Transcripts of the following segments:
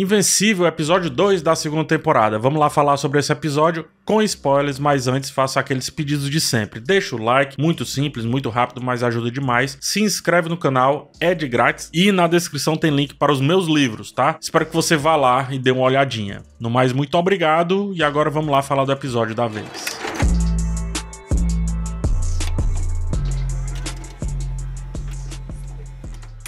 Invencível, episódio 2 da segunda temporada. Vamos lá falar sobre esse episódio com spoilers, mas antes faça aqueles pedidos de sempre. Deixa o like, muito simples, muito rápido, mas ajuda demais. Se inscreve no canal, é de grátis e na descrição tem link para os meus livros, tá? Espero que você vá lá e dê uma olhadinha. No mais, muito obrigado e agora vamos lá falar do episódio da vez.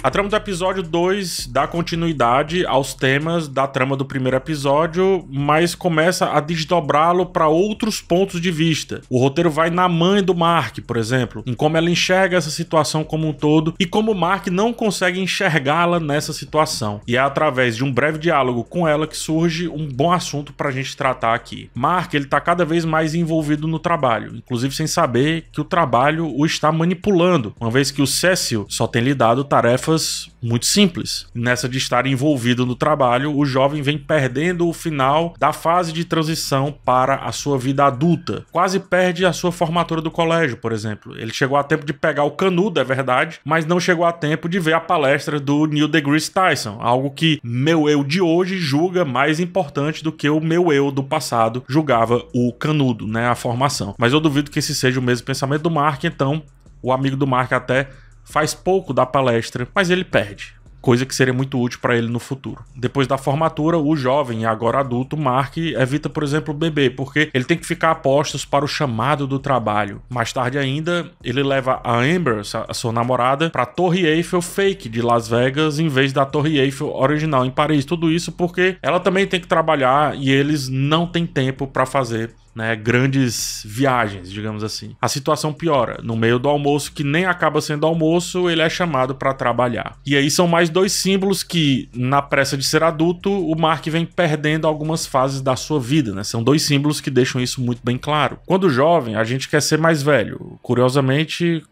A trama do episódio 2 dá continuidade aos temas da trama do primeiro episódio, mas começa a desdobrá-lo para outros pontos de vista. O roteiro vai na mãe do Mark, por exemplo, em como ela enxerga essa situação como um todo e como o Mark não consegue enxergá-la nessa situação. E é através de um breve diálogo com ela que surge um bom assunto para a gente tratar aqui. Mark, ele está cada vez mais envolvido no trabalho, inclusive sem saber que o trabalho o está manipulando, uma vez que o Cecil só tem lhe dado tarefas tarefas muito simples. Nessa de estar envolvido no trabalho, o jovem vem perdendo o final da fase de transição para a sua vida adulta. Quase perde a sua formatura do colégio, por exemplo. Ele chegou a tempo de pegar o canudo, é verdade, mas não chegou a tempo de ver a palestra do Neil deGrasse Tyson, algo que meu eu de hoje julga mais importante do que o meu eu do passado julgava o canudo, né, a formação. Mas eu duvido que esse seja o mesmo pensamento do Mark, então o amigo do Mark até faz pouco da palestra, mas ele perde. Coisa que seria muito útil para ele no futuro. Depois da formatura, o jovem, e agora adulto, Mark evita, por exemplo, beber, porque ele tem que ficar a postos para o chamado do trabalho. Mais tarde ainda, ele leva a Amber, a sua namorada, para a Torre Eiffel fake de Las Vegas, em vez da Torre Eiffel original em Paris. Tudo isso porque ela também tem que trabalhar e eles não têm tempo para fazer né, grandes viagens, digamos assim. A situação piora. No meio do almoço, que nem acaba sendo almoço, ele é chamado para trabalhar. E aí são mais dois símbolos que, na pressa de ser adulto, o Mark vem perdendo algumas fases da sua vida, né? São dois símbolos que deixam isso muito bem claro. Quando jovem, a gente quer ser mais velho. Curiosamente,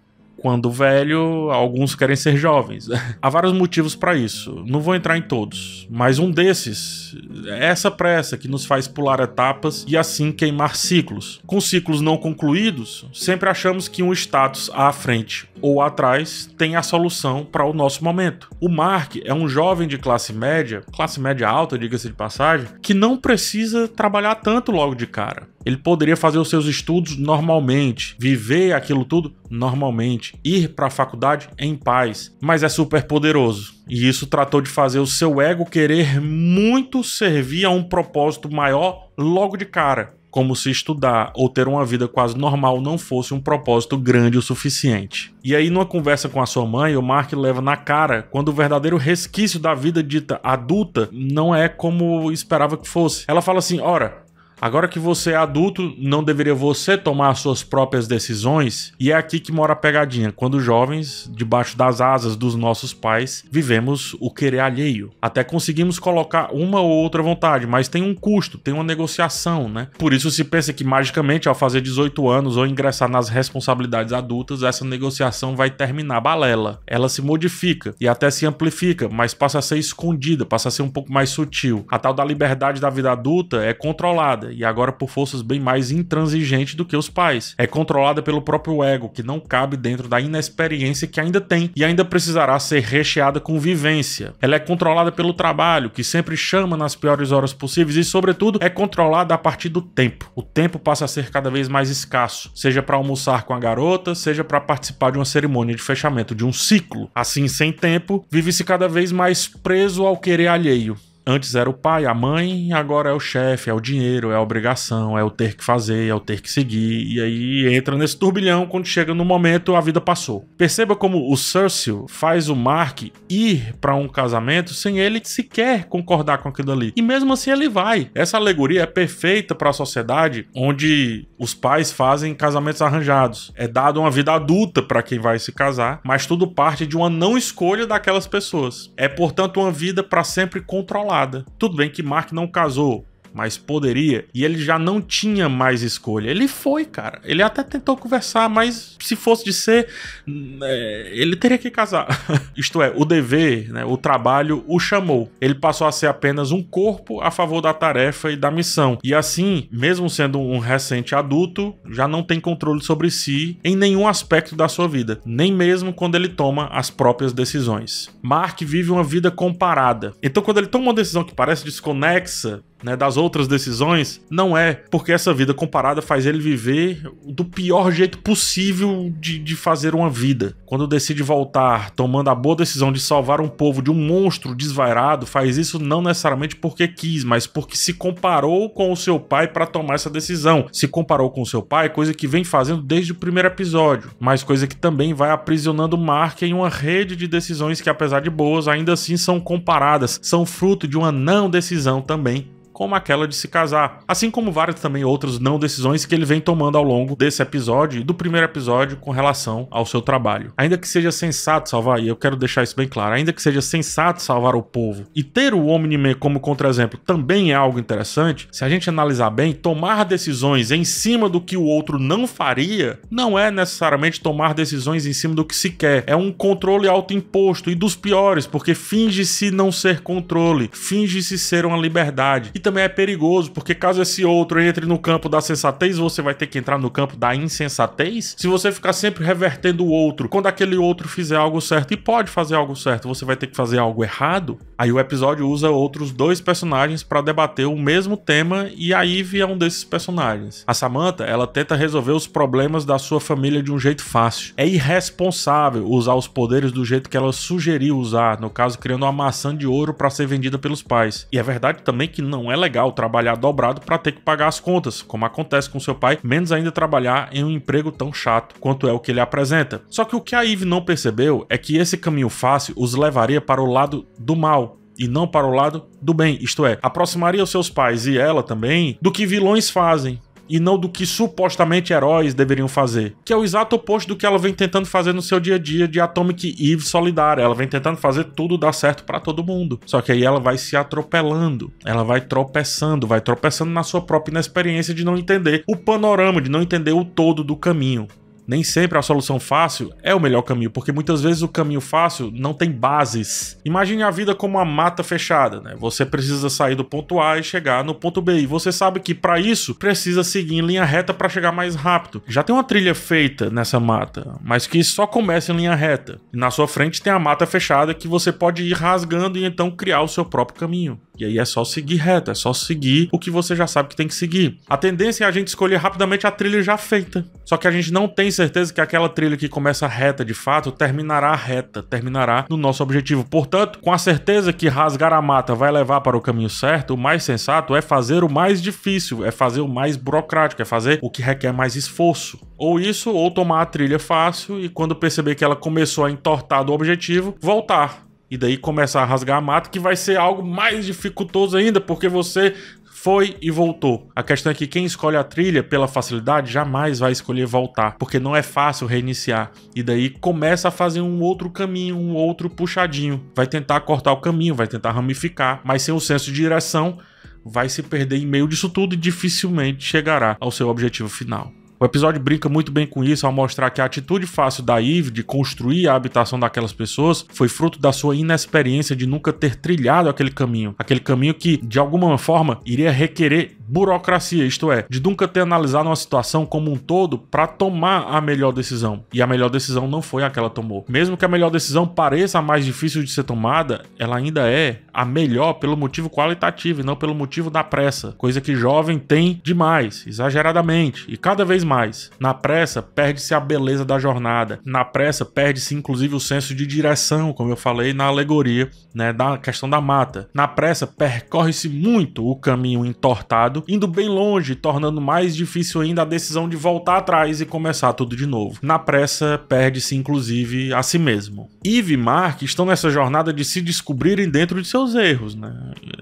quando velho, alguns querem ser jovens. Há vários motivos para isso. Não vou entrar em todos, mas um desses é essa pressa que nos faz pular etapas e assim queimar ciclos. Com ciclos não concluídos, sempre achamos que um status à frente ou atrás tem a solução para o nosso momento. O Mark é um jovem de classe média, classe média alta, diga-se de passagem, que não precisa trabalhar tanto logo de cara ele poderia fazer os seus estudos normalmente, viver aquilo tudo normalmente, ir para a faculdade em paz, mas é super poderoso. E isso tratou de fazer o seu ego querer muito servir a um propósito maior logo de cara como se estudar ou ter uma vida quase normal não fosse um propósito grande o suficiente. E aí, numa conversa com a sua mãe, o Mark leva na cara quando o verdadeiro resquício da vida dita adulta não é como esperava que fosse. Ela fala assim: ora, Agora que você é adulto, não deveria você tomar suas próprias decisões? E é aqui que mora a pegadinha, quando jovens, debaixo das asas dos nossos pais, vivemos o querer alheio. Até conseguimos colocar uma ou outra vontade, mas tem um custo, tem uma negociação, né? Por isso se pensa que magicamente ao fazer 18 anos ou ingressar nas responsabilidades adultas, essa negociação vai terminar balela. Ela se modifica e até se amplifica, mas passa a ser escondida, passa a ser um pouco mais sutil. A tal da liberdade da vida adulta é controlada e agora por forças bem mais intransigentes do que os pais. É controlada pelo próprio ego, que não cabe dentro da inexperiência que ainda tem e ainda precisará ser recheada com vivência. Ela é controlada pelo trabalho, que sempre chama nas piores horas possíveis e, sobretudo, é controlada a partir do tempo. O tempo passa a ser cada vez mais escasso, seja para almoçar com a garota, seja para participar de uma cerimônia de fechamento de um ciclo. Assim, sem tempo, vive-se cada vez mais preso ao querer alheio. Antes era o pai, a mãe, agora é o chefe, é o dinheiro, é a obrigação, é o ter que fazer, é o ter que seguir. E aí entra nesse turbilhão, quando chega no momento, a vida passou. Perceba como o Cersei faz o Mark ir para um casamento sem ele sequer concordar com aquilo ali. E mesmo assim ele vai. Essa alegoria é perfeita para a sociedade onde os pais fazem casamentos arranjados. É dado uma vida adulta para quem vai se casar, mas tudo parte de uma não escolha daquelas pessoas. É, portanto, uma vida para sempre controlada tudo bem que Mark não casou, mas poderia, e ele já não tinha mais escolha. Ele foi, cara. Ele até tentou conversar, mas se fosse de ser, hum, é, ele teria que casar. Isto é, o dever, né, o trabalho o chamou. Ele passou a ser apenas um corpo a favor da tarefa e da missão. E assim, mesmo sendo um recente adulto, já não tem controle sobre si em nenhum aspecto da sua vida, nem mesmo quando ele toma as próprias decisões. Mark vive uma vida comparada. Então, quando ele toma uma decisão que parece desconexa né, das outras decisões, não é porque essa vida comparada faz ele viver do pior jeito possível de, de fazer uma vida. Quando decide voltar, tomando a boa decisão de salvar um povo de um monstro desvairado, faz isso não necessariamente porque quis, mas porque se comparou com o seu pai para tomar essa decisão. Se comparou com o seu pai, coisa que vem fazendo desde o primeiro episódio, mas coisa que também vai aprisionando Mark é em uma rede de decisões que, apesar de boas, ainda assim são comparadas, são fruto de uma não decisão também como aquela de se casar. Assim como várias também outras não decisões que ele vem tomando ao longo desse episódio e do primeiro episódio com relação ao seu trabalho. Ainda que seja sensato salvar, e eu quero deixar isso bem claro, ainda que seja sensato salvar o povo e ter o Omni-Man como contra-exemplo também é algo interessante, se a gente analisar bem, tomar decisões em cima do que o outro não faria não é necessariamente tomar decisões em cima do que se quer. É um controle autoimposto e dos piores, porque finge-se não ser controle, finge-se ser uma liberdade. E também é perigoso, porque caso esse outro entre no campo da sensatez, você vai ter que entrar no campo da insensatez. Se você ficar sempre revertendo o outro, quando aquele outro fizer algo certo e pode fazer algo certo, você vai ter que fazer algo errado. Aí o episódio usa outros dois personagens para debater o mesmo tema e a Eve é um desses personagens. A Samantha, ela tenta resolver os problemas da sua família de um jeito fácil. É irresponsável usar os poderes do jeito que ela sugeriu usar, no caso criando uma maçã de ouro para ser vendida pelos pais. E é verdade também que não é legal trabalhar dobrado para ter que pagar as contas, como acontece com seu pai, menos ainda trabalhar em um emprego tão chato quanto é o que ele apresenta. Só que o que a Eve não percebeu é que esse caminho fácil os levaria para o lado do mal e não para o lado do bem, isto é, aproximaria os seus pais e ela também do que vilões fazem, e não do que supostamente heróis deveriam fazer, que é o exato oposto do que ela vem tentando fazer no seu dia a dia de Atomic Eve solidária. Ela vem tentando fazer tudo dar certo para todo mundo. Só que aí ela vai se atropelando, ela vai tropeçando, vai tropeçando na sua própria inexperiência de não entender o panorama, de não entender o todo do caminho nem sempre a solução fácil é o melhor caminho, porque muitas vezes o caminho fácil não tem bases. Imagine a vida como uma mata fechada, né? Você precisa sair do ponto A e chegar no ponto B. E você sabe que para isso precisa seguir em linha reta para chegar mais rápido. Já tem uma trilha feita nessa mata, mas que só começa em linha reta. E na sua frente tem a mata fechada que você pode ir rasgando e então criar o seu próprio caminho. E aí é só seguir reto, é só seguir o que você já sabe que tem que seguir. A tendência é a gente escolher rapidamente a trilha já feita. Só que a gente não tem certeza que aquela trilha que começa reta de fato terminará reta, terminará no nosso objetivo. Portanto, com a certeza que rasgar a mata vai levar para o caminho certo, o mais sensato é fazer o mais difícil, é fazer o mais burocrático, é fazer o que requer mais esforço. Ou isso, ou tomar a trilha fácil e quando perceber que ela começou a entortar do objetivo, voltar e daí começar a rasgar a mata, que vai ser algo mais dificultoso ainda, porque você foi e voltou. A questão é que quem escolhe a trilha pela facilidade jamais vai escolher voltar, porque não é fácil reiniciar. E daí começa a fazer um outro caminho, um outro puxadinho. Vai tentar cortar o caminho, vai tentar ramificar, mas sem o senso de direção, vai se perder em meio disso tudo e dificilmente chegará ao seu objetivo final. O episódio brinca muito bem com isso ao mostrar que a atitude fácil da Eve de construir a habitação daquelas pessoas foi fruto da sua inexperiência de nunca ter trilhado aquele caminho. Aquele caminho que, de alguma forma, iria requerer burocracia, isto é, de nunca ter analisado uma situação como um todo para tomar a melhor decisão. E a melhor decisão não foi a que ela tomou. Mesmo que a melhor decisão pareça a mais difícil de ser tomada, ela ainda é a melhor pelo motivo qualitativo e não pelo motivo da pressa, coisa que jovem tem demais, exageradamente. E cada vez mais. Na pressa, perde-se a beleza da jornada. Na pressa, perde-se inclusive o senso de direção, como eu falei na alegoria, né, da questão da mata. Na pressa, percorre-se muito o caminho entortado, indo bem longe, tornando mais difícil ainda a decisão de voltar atrás e começar tudo de novo. Na pressa, perde-se inclusive a si mesmo. Eve e Mark estão nessa jornada de se descobrirem dentro de seus erros, né?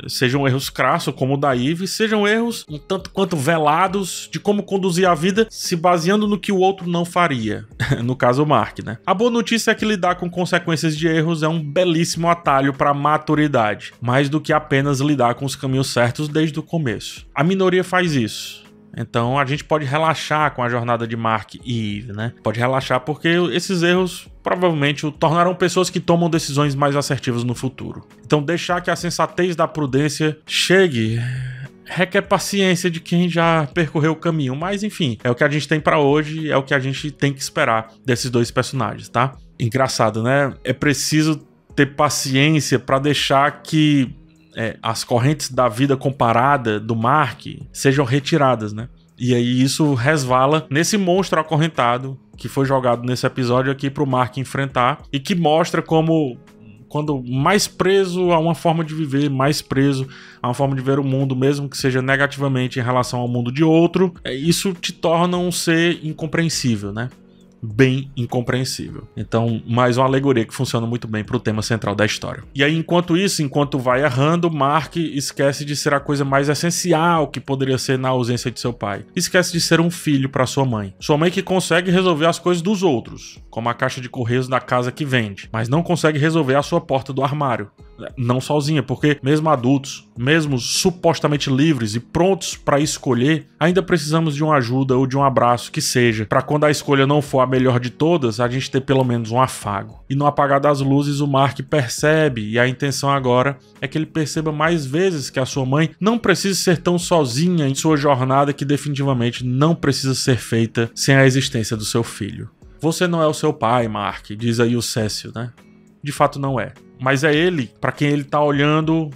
Sejam erros crassos, como o da Eve, sejam erros um tanto quanto velados de como conduzir a vida se baseando no que o outro não faria, no caso o Mark, né? A boa notícia é que lidar com consequências de erros é um belíssimo atalho para maturidade, mais do que apenas lidar com os caminhos certos desde o começo. A minoria faz isso. Então a gente pode relaxar com a jornada de Mark e Eve, né? Pode relaxar porque esses erros provavelmente o tornarão pessoas que tomam decisões mais assertivas no futuro. Então deixar que a sensatez da prudência chegue requer paciência de quem já percorreu o caminho, mas enfim, é o que a gente tem para hoje, é o que a gente tem que esperar desses dois personagens, tá? Engraçado, né? É preciso ter paciência para deixar que é, as correntes da vida comparada do Mark sejam retiradas, né? E aí isso resvala nesse monstro acorrentado que foi jogado nesse episódio aqui pro Mark enfrentar e que mostra como quando mais preso a uma forma de viver, mais preso a uma forma de ver o mundo, mesmo que seja negativamente em relação ao mundo de outro, é, isso te torna um ser incompreensível, né? bem incompreensível. Então, mais uma alegoria que funciona muito bem para o tema central da história. E aí, enquanto isso, enquanto vai errando, Mark esquece de ser a coisa mais essencial que poderia ser na ausência de seu pai. Esquece de ser um filho para sua mãe. Sua mãe que consegue resolver as coisas dos outros, como a caixa de correios da casa que vende, mas não consegue resolver a sua porta do armário não sozinha, porque mesmo adultos, mesmo supostamente livres e prontos para escolher, ainda precisamos de uma ajuda ou de um abraço que seja, para quando a escolha não for a melhor melhor de todas, a gente ter pelo menos um afago. E no apagar das luzes, o Mark percebe, e a intenção agora é que ele perceba mais vezes que a sua mãe não precisa ser tão sozinha em sua jornada que definitivamente não precisa ser feita sem a existência do seu filho. Você não é o seu pai, Mark, diz aí o Cécio, né? De fato não é. Mas é ele para quem ele tá olhando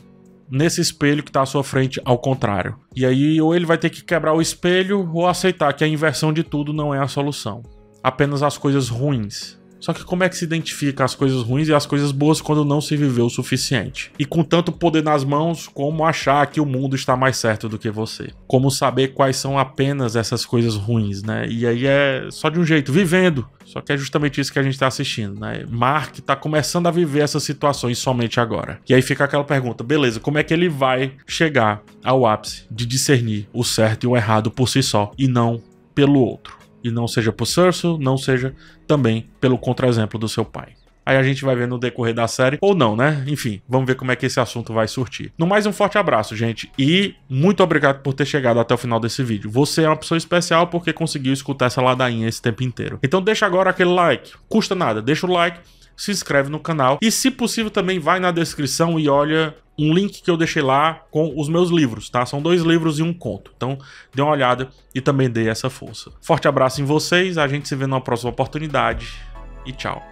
nesse espelho que tá à sua frente ao contrário. E aí ou ele vai ter que quebrar o espelho ou aceitar que a inversão de tudo não é a solução apenas as coisas ruins. Só que como é que se identifica as coisas ruins e as coisas boas quando não se viveu o suficiente? E com tanto poder nas mãos, como achar que o mundo está mais certo do que você? Como saber quais são apenas essas coisas ruins, né? E aí é só de um jeito, vivendo. Só que é justamente isso que a gente está assistindo, né? Mark está começando a viver essas situações somente agora. E aí fica aquela pergunta, beleza, como é que ele vai chegar ao ápice de discernir o certo e o errado por si só e não pelo outro? e não seja por Cersei, não seja também pelo exemplo do seu pai. Aí a gente vai ver no decorrer da série, ou não, né? Enfim, vamos ver como é que esse assunto vai surtir. No mais, um forte abraço, gente, e muito obrigado por ter chegado até o final desse vídeo. Você é uma pessoa especial porque conseguiu escutar essa ladainha esse tempo inteiro. Então deixa agora aquele like, custa nada, deixa o like se inscreve no canal e, se possível, também vai na descrição e olha um link que eu deixei lá com os meus livros, tá? São dois livros e um conto. Então, dê uma olhada e também dê essa força. Forte abraço em vocês, a gente se vê numa próxima oportunidade e tchau.